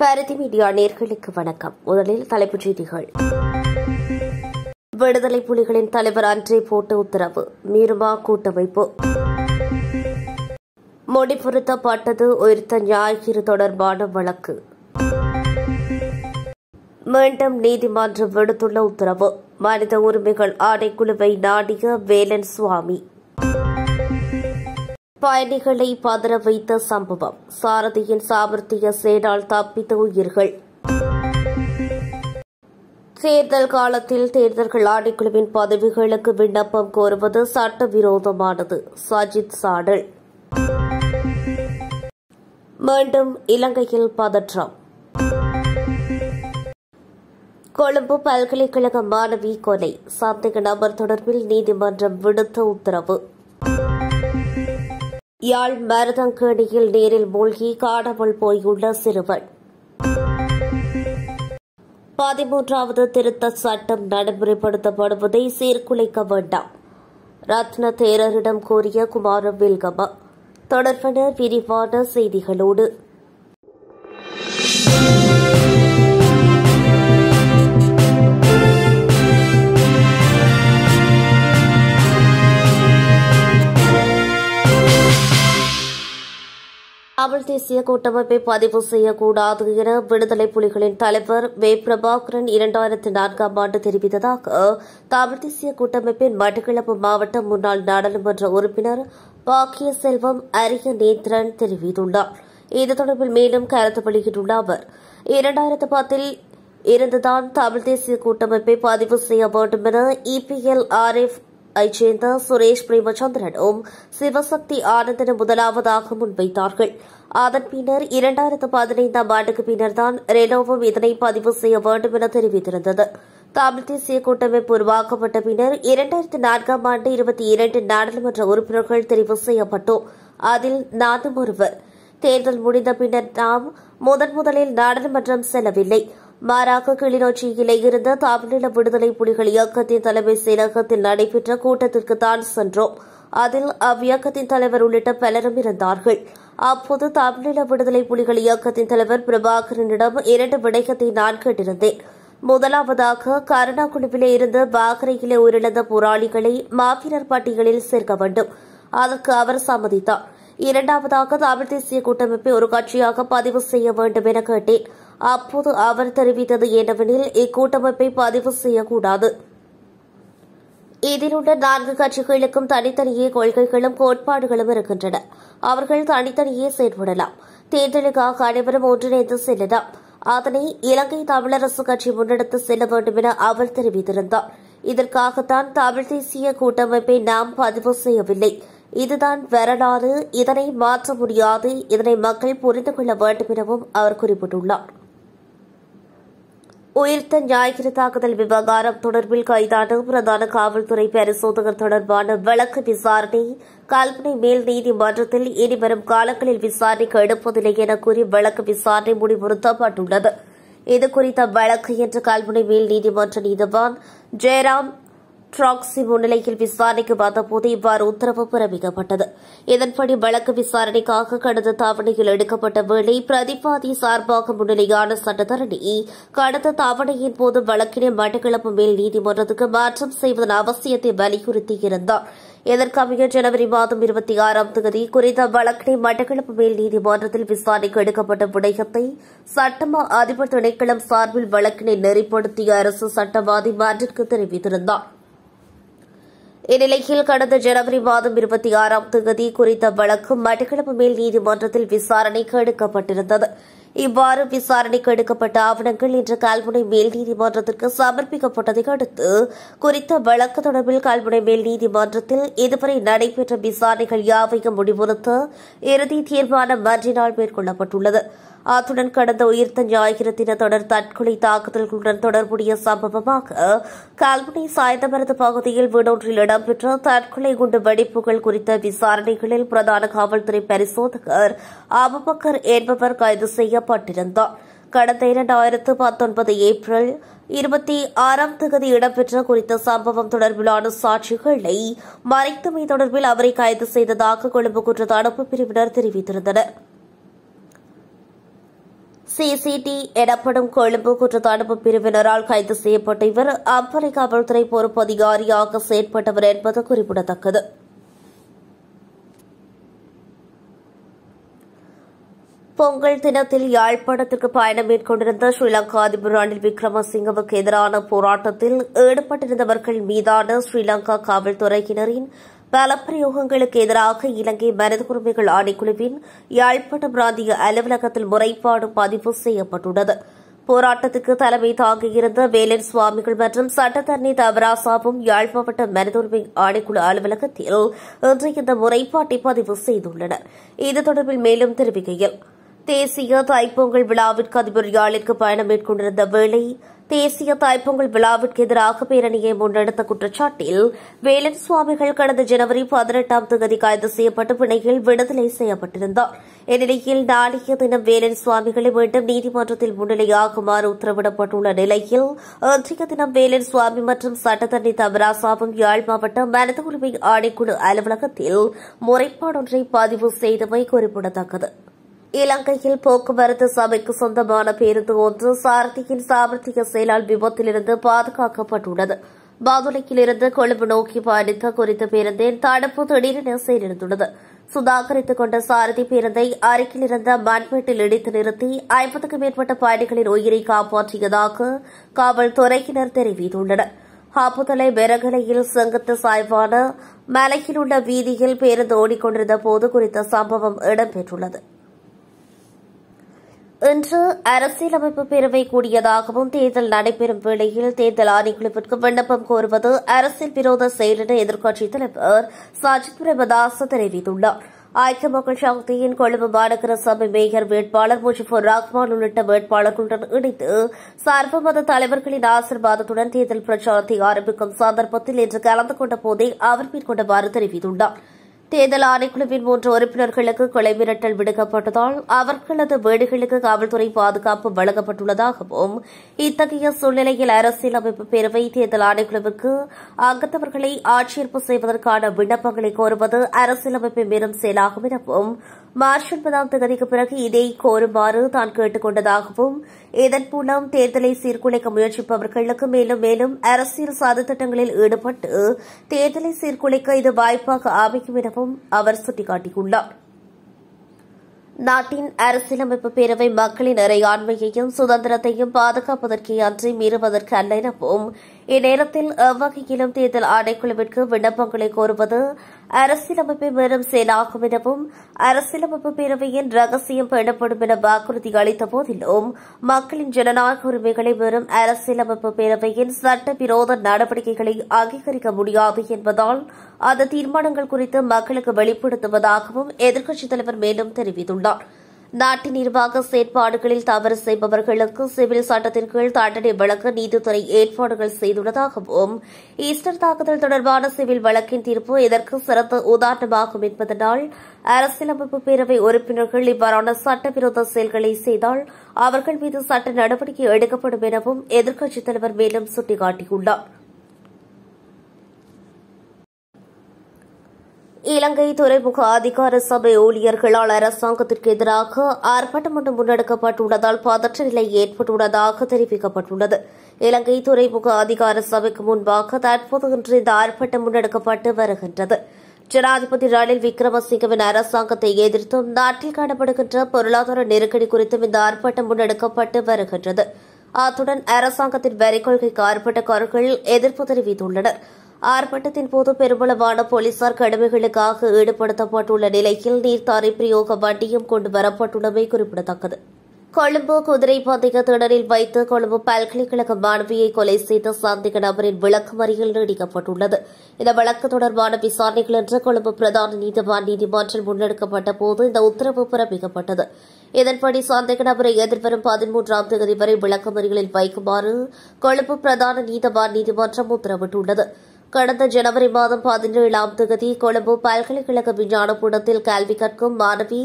Bharathi media நேர்களுக்கு வணக்கம் முதலில் தலைப்புச் செய்திகள் விடுதலை புலிகளின் தலைவர் அன்றே போட்ட உத்தரவு மீறுமா கூட்டமைப்பு பொருத்தப்பட்டது உயிர்த்த ஞாயிறு தொடர்பான வழக்கு மீண்டும் நீதிமன்றம் விடுத்துள்ள உத்தரவு மனித உரிமைகள் ஆணைக்குழுவை நாடிய வேலன் சுவாமி பயணிகளை பதற வைத்த சம்பவம் சாரதியின் சாமர்த்திய சேனால் தப்பித்த உயிர்கள் தேர்தல் காலத்தில் தேர்தல்கள் ஆணைக்குழுவின் பதவிகளுக்கு விண்ணப்பம் கோருவது சட்டவிரோதமானது சஜித் சாடல் மீண்டும் இலங்கையில் பதற்றம் கொழும்பு பல்கலைக்கழக மாணவி கொலை சந்தேக நபர் தொடர்பில் நீதிமன்றம் விடுத்த உத்தரவு யாழ் மருதங்கேணியில் நேரில் மூழ்கி காணாமல் போயுள்ள சிறுவன் பதிமூன்றாவது திருத்த சட்டம் நடைமுறைப்படுத்தப்படுவதை சீர்குலைக்க வேண்டாம் ரத்ன தேரரிடம் கூறிய குமார வில்கம தொடர்பினர் விரிவான செய்திகளோடு தமிழ் தேசிய கூட்டமைப்பை பதிவு செய்யக்கூடாது என விடுதலை புலிகளின் தலைவர் வே பிரபாகரன் இரண்டாயிரத்தி நான்காம் ஆண்டு தெரிவித்ததாக தமிழ் தேசிய கூட்டமைப்பின் மட்டக்கிழப்பு மாவட்ட முன்னாள் நாடாளுமன்ற உறுப்பினர் பாக்கிய செல்வம் அரிய நேத்ரன் தெரிவித்துள்ளார் இது தொடர்பில் மேலும் கருத்து வெளியிட்டுள்ள அவர் இரண்டாயிரத்து பத்தில் இருந்துதான் தமிழ் தேசிய கூட்டமைப்பை பதிவு செய்ய வேண்டும் என இபிஎல் ஆர்எஃப் ஐச் சேர்ந்த சுரேஷ் பிரேமச்சந்திரனும் சிவசக்தி ஆனந்தனும் முதலாவதாக முன்வைத்தார்கள் அதன் பின்னர் இரண்டாயிரத்து பதினைந்தாம் ஆண்டுக்கு பின்னர்தான் ரெனோவும் இதனை பதிவு செய்ய வேண்டும் என தெரிவித்திருந்தது தமிழ் தேசிய கூட்டமைப்பு உருவாக்கப்பட்ட பின்னர் இரண்டாயிரத்து நான்காம் ஆண்டு இருபத்தி இரண்டு நாடாளுமன்ற உறுப்பினர்கள் தெரிவு செய்யப்பட்டோம் அதில் நானும் ஒருவர் தேர்தல் முடிந்த பின்னர் நாம் முதன் முதலில் நாடாளுமன்றம் செல்லவில்லை மாறாக கிளிநொச்சியிலே இருந்த தமிழீழ விடுதலை புலிகள் இயக்கத்தின் தலைமை செயலகத்தில் நடைபெற்ற கூட்டத்திற்கு தான் சென்றோம் அதில் அவ்வியக்கத்தின் தலைவர் உள்ளிட்ட பலரும் இருந்தார்கள் அப்போது தமிழீழ விடுதலை புலிகள் இயக்கத்தின் தலைவர் பிரபாகரனிடம் இரண்டு விடயத்தை நான் கேட்டிருந்தேன் முதலாவதாக கருணா குழுவிலே இருந்து பாக்ரையிலே உயிரிழந்த போராளிகளை மாப்பினர் பட்டியலில் சேர்க்க வேண்டும் அதற்கு அவர் சம்மதித்தார் இரண்டாவதாக தமிழ் தேசிய கூட்டமைப்பை ஒரு கட்சியாக பதிவு செய்ய வேண்டும் என கேட்டேன் அப்போது அவர் தெரிவித்தது என்னவெனில் இக்கூட்டமைப்பை பதிவு செய்யக்கூடாது இதில் உள்ள நான்கு கட்சிகளுக்கும் தனித்தனியே கொள்கைகளும் கோட்பாடுகளும் இருக்கின்றன அவர்கள் தனித்தனியே செயல்படலாம் தேர்தலுக்காக அனைவரும் ஒன்றிணைந்து செல்லலாம் அதனை இலங்கை தமிழரசு கட்சி முன்னெடுத்து செல்ல வேண்டும் என அவர் தெரிவித்திருந்தார் இதற்காகத்தான் தமிழ் தேசிய கூட்டமைப்பை நாம் பதிவு செய்யவில்லை இதுதான் வரலாறு இதனை மாற்ற முடியாது இதனை மக்கள் புரிந்து கொள்ள வேண்டும் எனவும் அவர் குறிப்பிட்டுள்ளார் உயிர்த்த ஞாயிறு தாக்குதல் விவகாரம் தொடர்பில் கைதான பிரதான காவல்துறை பரிசோதகர் தொடர்பான வழக்கு விசாரணை கல்பனை மேல் நீதிமன்றத்தில் இனிவரும் காலங்களில் விசாரணைக்கு எடுப்பதில்லை என கூறி வழக்கு விசாரணை முடிவுறுத்தப்பட்டுள்ளது இதுகுறித்த வழக்கு என்று கல்முனை மேல் நீதிமன்ற நீதிவான் ஜெயராம் ட்ராக்ஸி முன்னிலையில் விசாரணைக்கு வந்தபோது இவ்வாறு உத்தரவு பிறப்பிக்கப்பட்டது இதன்படி வழக்கு விசாரணைக்காக கடந்த தாவணையில் எடுக்கப்பட்ட வேளை பிரதிவாதி சார்பாக முன்னிலையான சட்டத்தரணி கடந்த தாவணையின் போது வழக்கினை மட்டக்களப்பு மேல் நீதிமன்றத்துக்கு மாற்றம் செய்வதன் அவசியத்தை வலியுறுத்தியிருந்தார் இதற்கமைய ஜனவரி மாதம் இருபத்தி ஆறாம் தேதி குறித்த வழக்கினை மட்டக்களப்பு மேல் நீதிமன்றத்தில் விசாரணைக்கு எடுக்கப்பட்ட விடயத்தை சட்டமா அதிபர் திணைக்களம் சார்பில் வழக்கினை நெறிப்படுத்திய அரசு சட்டவாதி மாற்றிற்கு தெரிவித்திருந்தாா் இந்நிலையில் கடந்த ஜனவரி மாதம் இருபத்தி ஆறாம் தேதி குறித்த வழக்கு மட்டக்களப்பு மேல் நீதிமன்றத்தில் விசாரணைக்கு எடுக்கப்பட்டிருந்தது இவ்வாறு விசாரணைக்கு எடுக்கப்பட்ட ஆவணங்கள் இன்று கல்முனை மேல் நீதிமன்றத்திற்கு சமர்ப்பிக்கப்பட்டதை அடுத்து குறித்த வழக்கு தொடர்பில் கல்முனை மேல் நீதிமன்றத்தில் இதுவரை நடைபெற்ற விசாரணைகள் யாவையும் முடிவுறுத்த இறுதி தீர்மானம் மன்றினால் மேற்கொள்ளப்பட்டுள்ளது அத்துடன் கடந்த உயிர்த்த ஞாயிறு தின தொடர் தற்கொலை தாக்குதல்களுடன் தொடர்புடைய சம்பவமாக கல்முனை சாய்ந்தமரது பகுதியில் வீடொன்றில் இடம்பெற்ற தற்கொலை குண்டு வெடிப்புகள் குறித்த விசாரணைகளில் பிரதான காவல்துறை பரிசோதகர் அபுபக்கர் என்பவர் கைது செய்யப்பட்டிருந்தார் கடந்த இரண்டாயிரத்து பத்தொன்பது ஏப்ரல் இருபத்தி ஆறாம் தேதி இடம்பெற்ற குறித்த சம்பவம் தொடர்பிலான சாட்சிகளை மறைத்தமை தொடர்பில் அவரை கைது செய்ததாக கொழும்பு குற்ற தடுப்பு பிரிவினர் தெரிவித்திருந்தனா் சிசிடி எனப்படும் கொழும்பு குற்றத்தடுப்பு பிரிவினரால் கைது செய்யப்பட்ட இவர் அம்பரை காவல்துறை பொறுப்பு அதிகாரியாக செயற்பட்டவர் என்பது குறிப்பிடத்தக்கது பொங்கல் தினத்தில் யாழ்ப்பாணத்திற்கு பயணம் மேற்கொண்டிருந்த ஸ்ரீலங்கா அதிபர் ரணில் விக்ரமசிங்கவுக்கு எதிரான போராட்டத்தில் ஈடுபட்டிருந்தவர்கள் மீதான ஸ்ரீலங்கா காவல்துறையினரின் பலப்பிரயோகங்களுக்கு எதிராக இலங்கை மனித உரிமைகள் ஆணைக்குழுவின் யாழ்ப்பாண பிராந்திய அலுவலகத்தில் முறைப்பாடு பதிவு செய்யப்பட்டுள்ளது போராட்டத்துக்கு தலைமை தாங்கியிருந்த வேலன் சுவாமிகள் மற்றும் சட்டத்தரணி தவராசாவும் யாழ் மாவட்ட மனித உரிமை ஆணைக்குழு அலுவலகத்தில் இன்று இந்த முறைப்பாட்டை பதிவு செய்துள்ளனர் இது தொடர்பில் மேலும் தெரிவிக்கையில் தேசிய தாய்ப்பொங்கல் விழாவிற்கு அதிபர் யாழிற்கு பயணம் மேற்கொண்டிருந்த வேளை தேசிய தாய்ப்பொங்கல் விழாவிற்கு எதிராக பேரணியை முன்னெடுத்த குற்றச்சாட்டில் வேலன் சுவாமிகள் கடந்த ஜனவரி பதினெட்டாம் தேதி கைது செய்யப்பட்டு பிணையில் விடுதலை செய்யப்பட்டிருந்தார் இந்நிலையில் நாளைய தினம் வேலன் சுவாமிகளை மீண்டும் நீதிமன்றத்தில் முன்னிலையாகுமாறு உத்தரவிடப்பட்டுள்ள நிலையில் இன்றைய தினம் வேலன் சுவாமி மற்றும் சட்டத்தண்டி தவராசாவும் யாழ் மாவட்ட மனித உரிமை ஆணைக்குழு அலுவலகத்தில் முறைப்பாடொன்றை பதிவு செய்தமை குறிப்பிடத்தக்கது இலங்கையில் போக்குவரத்து சபைக்கு சொந்தமான பேருந்து ஒன்று சாரதியின் சாமர்த்திய செயலால் விபத்திலிருந்து பாதுகாக்கப்பட்டுள்ளது பாதுலையிலிருந்து கொழும்பு நோக்கி பயணித்த குறித்த பேருந்தின் தடுப்பு திடீரென செயலிழந்துள்ளது சுதாகரித்துக் கொண்ட சாரதி பேருந்தை அருகில் இருந்த மண்வெட்டில் இடித்து நிறுத்தி ஐம்பதுக்கும் மேற்பட்ட பயணிகளின் உயிரை காப்பாற்றியதாக காவல்துறையினர் தெரிவித்துள்ளனர் ஹாப்புதலை பெரகலையில் செங்குத்து சாய்வான மலையில் உள்ள வீதியில் பேருந்து ஓடிக்கொண்டிருந்த போது குறித்த சம்பவம் இடம்பெற்றுள்ளது இன்று அரசியலமைப்பு பேரவை கூடியதாகவும் தேர்தல் நடைபெறும் வேளையில் தேர்தல் ஆணைக்குழுவிற்கு விண்ணப்பம் கோருவது அரசியல் விரோத செயல் எதிர்க்கட்சித் தலைவர் சஜித் பிரேமதாஸ் தெரிவித்துள்ளார் ஐக்கிய மக்கள் சக்தியின் கொழும்பு மாநகர சபை மேயர் வேட்பாளர் முஜிபுர் ரஹ்மான் உள்ளிட்ட வேட்பாளர்களுடன் இணைந்து மத தலைவர்களின் ஆசீர்வாதத்துடன் தேர்தல் பிரச்சாரத்தை ஆரம்பிக்கும் சந்தர்ப்பத்தில் இன்று கலந்து கொண்ட போதே அவர் மேற்கொண்டவாறு தெரிவித்துள்ளாா் தேர்தல் ஆணைக்குழுவின் மூன்று உறுப்பினர்களுக்கு கொலை மிரட்டல் விடுக்கப்பட்டதால் அவர்களது வீடுகளுக்கு காவல்துறை பாதுகாப்பு வழங்கப்பட்டுள்ளதாகவும் இத்தகைய சூழ்நிலையில் அமைப்பு பேரவை தேர்தல் ஆணைக்குழுவுக்கு அங்கத்தவர்களை ஆட்சேர்ப்பு செய்வதற்கான விண்ணப்பங்களை கோருவது அரசியலமைப்பை மேலும் செயலாகும் எனவும் மார்ச் ஒன்பதாம் தேதிக்கு பிறகு இதை கோருமாறு தான் கேட்டுக் கொண்டதாகவும் இதன் மூலம் தேர்தலை சீர்குலைக்க முயற்சிப்பவர்களுக்கு மேலும் மேலும் அரசியல் சதித்திட்டங்களில் ஈடுபட்டு தேர்தலை சீர்குலைக்க இது வாய்ப்பாக அமைக்கும் எனவும் அவர் சுட்டிக்காட்டியுள்ளார் நாட்டின் அரசியலமைப்பு பேரவை மக்களின் அறையாண்மையையும் சுதந்திரத்தையும் பாதுகாப்பதற்கே அன்றி மீறுவதற்கு அல்ல எனவும் இந்நேரத்தில் எவ்வகையிலும் தேர்தல் ஆணைக்குழுவிற்கு விண்ணப்பங்களை கோருவது அரசியலமைப்பை மேலும் செயலாகும் எனவும் அரசியலமைப்பு பேரவையின் ரகசியம் பெறப்படும் என வாக்குறுதி அளித்த போதிலும் மக்களின் ஜனநாயக உரிமைகளை மேலும் அரசியலமைப்பு பேரவையின் சட்டவிரோத நடவடிக்கைகளை அங்கீகரிக்க முடியாது என்பதால் அந்த தீர்மானங்கள் குறித்து மக்களுக்கு வெளிப்படுத்துவதாகவும் எதிர்க்கட்சித் தலைவர் மேலும் தெரிவித்துள்ளாா் நாட்டு நிர்வாக செயற்பாடுகளில் தவறு செய்பவர்களுக்கு சிவில் சட்டத்தின் கீழ் தண்டனை வழங்க நீதித்துறை ஏற்பாடுகள் செய்துள்ளதாகவும் ஈஸ்டர் தாக்குதல் தொடர்பான சிவில் வழக்கின் தீர்ப்பு இதற்கு சிறந்த உதாரணமாகும் என்பதனால் அரசியலமைப்பு பேரவை உறுப்பினர்கள் இவ்வாறான சட்டவிரோத செயல்களை செய்தால் அவர்கள் மீது சட்ட நடவடிக்கை எடுக்கப்படும் எனவும் எதிர்க்கட்சித் தலைவர் மேலும் சுட்டிக்காட்டியுள்ளாா் இலங்கை துறைமுக அதிகார சபை ஊழியர்களால் அரசாங்கத்திற்கு எதிராக ஆர்ப்பாட்டம் ஒன்று முன்னெடுக்கப்பட்டுள்ளதால் பதற்ற நிலை ஏற்பட்டுள்ளதாக தெரிவிக்கப்பட்டுள்ளது இலங்கை துறைமுக அதிகார சபைக்கு முன்பாக தற்போது இன்று இந்த ஆர்ப்பாட்டம் முன்னெடுக்கப்பட்டு வருகின்றது ஜனாதிபதி ரணில் விக்ரமசிங்கவின் அரசாங்கத்தை எதிர்த்தும் நாட்டில் காணப்படுகின்ற பொருளாதார நெருக்கடி குறித்தும் இந்த ஆர்ப்பாட்டம் முன்னெடுக்கப்பட்டு வருகின்றது அத்துடன் அரசாங்கத்தின் வரி கொள்கைக்கு ஆர்ப்பாட்டக்காரர்கள் எதிர்ப்பு தெரிவித்துள்ளனா் ஆர்ப்பாட்டத்தின் போது பெருமளவான போலீசார் கடமைகளுக்காக ஈடுபடுத்தப்பட்டுள்ள நிலையில் நீர்த்தாரை பிரயோக வண்டியும் கொண்டு வரப்பட்டுள்ளமை குறிப்பிடத்தக்கது கொழும்பு குதிரை பந்தய திடலில் வைத்து கொழும்பு பல்கலைக்கழக மாணவியை கொலை செய்த சந்தேக நபரின் விளக்கமறியல் நீடிக்கப்பட்டுள்ளது இந்த வழக்கு தொடர்பான விசாரணைகள் என்று கொழும்பு பிரதான நீதிவான் நீதிமன்றம் முன்னெடுக்கப்பட்ட போது இந்த உத்தரவு பிறப்பிக்கப்பட்டது இதன்படி சந்தேக நபரை எதிர்வரும் பதிமூன்றாம் தேதி வரை விளக்கமறிகளில் வைக்குமாறு கொழும்பு பிரதான நீதிவான் நீதிமன்றம் உத்தரவிட்டுள்ளது கடந்த ஜனவரி மாதம் பதினேழாம் தேதி கொழும்பு பல்கலைக்கழக கூடத்தில் கல்வி கற்கும் மாணவி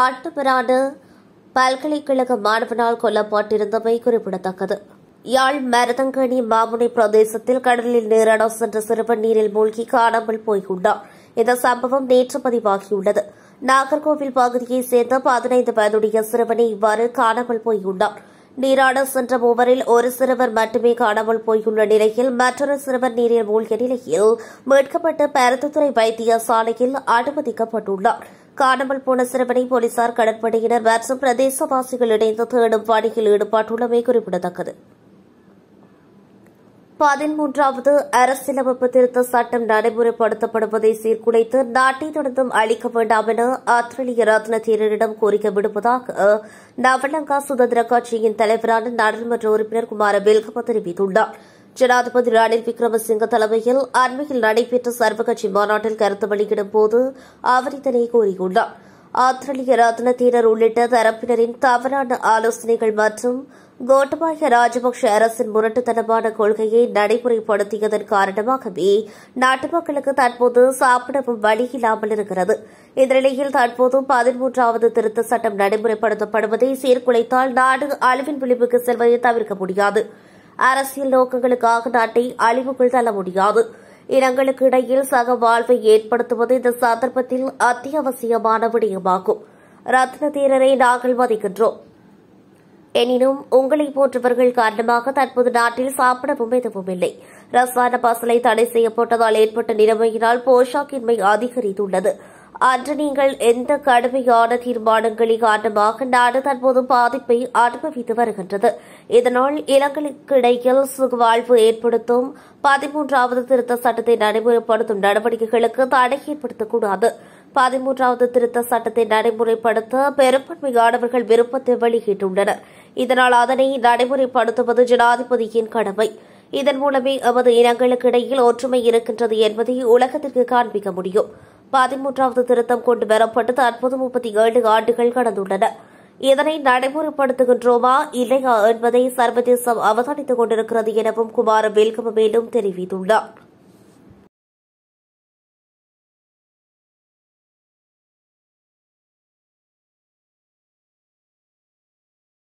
ஆட்டுப்பரான பல்கலைக்கழக மாணவனால் கொல்லப்பட்டிருந்தமை குறிப்பிடத்தக்கது யாழ் மரதங்கணி மாமுனை பிரதேசத்தில் கடலில் நேரடா சென்ற சிறுவன் நீரில் மூழ்கி காணாமல் போய்கொண்டார் இந்த சம்பவம் நேற்று பதிவாகியுள்ளது நாகர்கோவில் பகுதியைச் சேர்ந்த பதினைந்து வயதுடைய சிறுவனை இவ்வாறு காணாமல் போயுள்ளார் நீராட சென்ற மூவரில் ஒரு சிறுவர் மட்டுமே காணாமல் போயுள்ள நிலையில் மற்றொரு சிறுவர் நீரில் மூழ்கிய நிலையில் மீட்கப்பட்ட வைத்திய சாலையில் அனுமதிக்கப்பட்டுள்ளார் காணாமல் போன சிறுவனை போலீசார் கடற்படையினர் மற்றும் பிரதேசவாசிகள் இணைந்து தேடும் பணியில் ஈடுபட்டுள்ளமை குறிப்பிடத்தக்கது பதிமூன்றாவது அரசியலமைப்பு திருத்த சட்டம் நடைமுறைப்படுத்தப்படுவதை சீர்குலைத்து நாட்டை தொடர்ந்தும் அளிக்க வேண்டாம் என ஆத்திரேலிய ரத்னதீரரிடம் கோரிக்கை விடுப்பதாக நவலங்கா சுதந்திர கட்சியின் தலைவரான நாடாளுமன்ற உறுப்பினர் குமார வெல்கம தெரிவித்துள்ளார் ஜனாதிபதி ரணில் விக்ரமசிங்க தலைமையில் அண்மையில் நடைபெற்ற சர்வகட்சி மாநாட்டில் கருத்து வெளியிடும் போது அவர் இதனை கூறியுள்ளாா் ஆத்திரேலிய ரத்னத்தீரர் உள்ளிட்ட தரப்பினரின் தவறான ஆலோசனைகள் மற்றும் கோட்டபாய ராஜபக்ஷ அரசின் முரட்டுத்தனமான கொள்கையை நடைமுறைப்படுத்தியதன் காரணமாகவே நாட்டு மக்களுக்கு தற்போது சாப்பிடவும் வழி இல்லாமல் இருக்கிறது இந்த நிலையில் தற்போது பதிமூன்றாவது திருத்த சட்டம் நடைமுறைப்படுத்தப்படுவதை சீர்குலைத்தால் நாடு அழிவின் விளிம்புக்கு செல்வதை தவிர்க்க முடியாது அரசியல் நோக்கங்களுக்காக நாட்டை அழிவுக்குள் தள்ள முடியாது இனங்களுக்கு இடையில் சக வாழ்வை ஏற்படுத்துவது இந்த சந்தர்ப்பத்தில் அத்தியாவசியமான விடயமாகும் ரத்ன தீரரை நாங்கள் மதிக்கின்றோம் எனினும் உங்களை போன்றவர்கள் காரணமாக தற்போது நாட்டில் சாப்பிடவும் எதுவும் இல்லை ரசாயன பசலை தடை செய்யப்பட்டதால் ஏற்பட்ட நிலைமையினால் போஷாக்கின்மை அதிகரித்துள்ளது அன்று நீங்கள் எந்த கடுமையான தீர்மானங்களின் காரணமாக நாடு தற்போது பாதிப்பை அனுபவித்து வருகின்றது இதனால் இலங்கைக்கு இடையில் சுகவாழ்வு ஏற்படுத்தும் பதிமூன்றாவது திருத்த சட்டத்தை நடைமுறைப்படுத்தும் நடவடிக்கைகளுக்கு தடை ஏற்படுத்தக்கூடாது பதிமூன்றாவது திருத்த சட்டத்தை நடைமுறைப்படுத்த பெரும்பான்மையானவர்கள் விருப்பத்தை வெளியிட்டுள்ளனர் இதனால் அதனை நடைமுறைப்படுத்துவது ஜனாதிபதியின் கடமை இதன் மூலமே எமது இனங்களுக்கிடையில் ஒற்றுமை இருக்கின்றது என்பதை உலகத்திற்கு காண்பிக்க முடியும் பதிமூன்றாவது திருத்தம் கொண்டு வரப்பட்டு தற்போது முப்பத்தி ஏழு ஆண்டுகள் கடந்துள்ளன இதனை நடைமுறைப்படுத்துகின்றோமா இல்லையா என்பதை சர்வதேசம் அவதானித்துக் கொண்டிருக்கிறது எனவும் குமார வேல்கம மேலும் தெரிவித்துள்ளார்